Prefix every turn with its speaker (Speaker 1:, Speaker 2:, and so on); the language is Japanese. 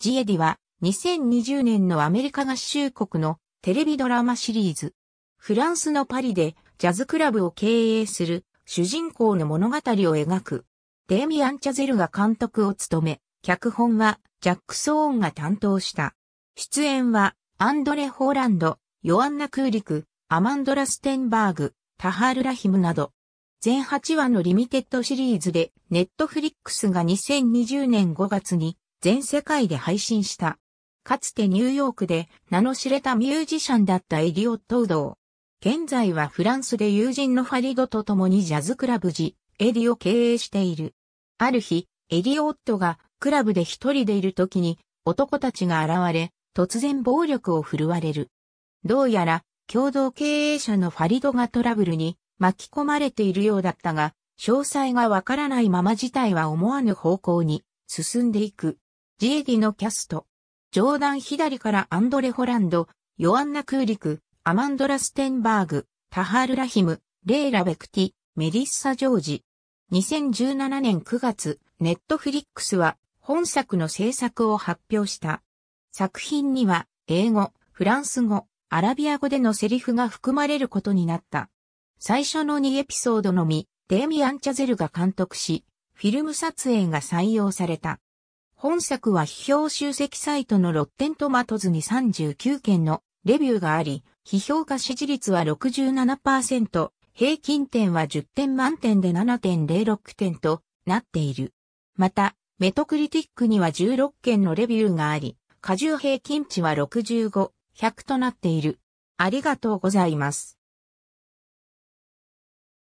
Speaker 1: ジエディは2020年のアメリカ合衆国のテレビドラマシリーズ。フランスのパリでジャズクラブを経営する主人公の物語を描く。デイミアン・チャゼルが監督を務め、脚本はジャック・ソーンが担当した。出演はアンドレ・ホーランド、ヨアンナ・クーリク、アマンドラ・ステンバーグ、タハール・ラヒムなど。全8話のリミテッドシリーズで、ネットフリックスが2020年5月に全世界で配信した。かつてニューヨークで名の知れたミュージシャンだったエリオット・ウドウ。現在はフランスで友人のファリドと共にジャズクラブジ、エリを経営している。ある日、エリオットがクラブで一人でいる時に男たちが現れ、突然暴力を振るわれる。どうやら共同経営者のファリドがトラブルに巻き込まれているようだったが、詳細がわからないまま事態は思わぬ方向に進んでいく。ジエディのキャスト。上段左からアンドレ・ホランド、ヨアンナ・クーリク、アマンドラ・ステンバーグ、タハール・ラヒム、レイラ・ベクティ、メリッサ・ジョージ。2017年9月、ネットフリックスは本作の制作を発表した。作品には英語、フランス語、アラビア語でのセリフが含まれることになった。最初の2エピソードのみ、デイミアン・チャゼルが監督し、フィルム撮影が採用された。本作は批評集積サイトのロッテントマトズに39件のレビューがあり、批評家支持率は67%、平均点は10点満点で7.06点となっている。また、メトクリティックには16件のレビューがあり、過重平均値は65、100となっている。ありがとう
Speaker 2: ございます。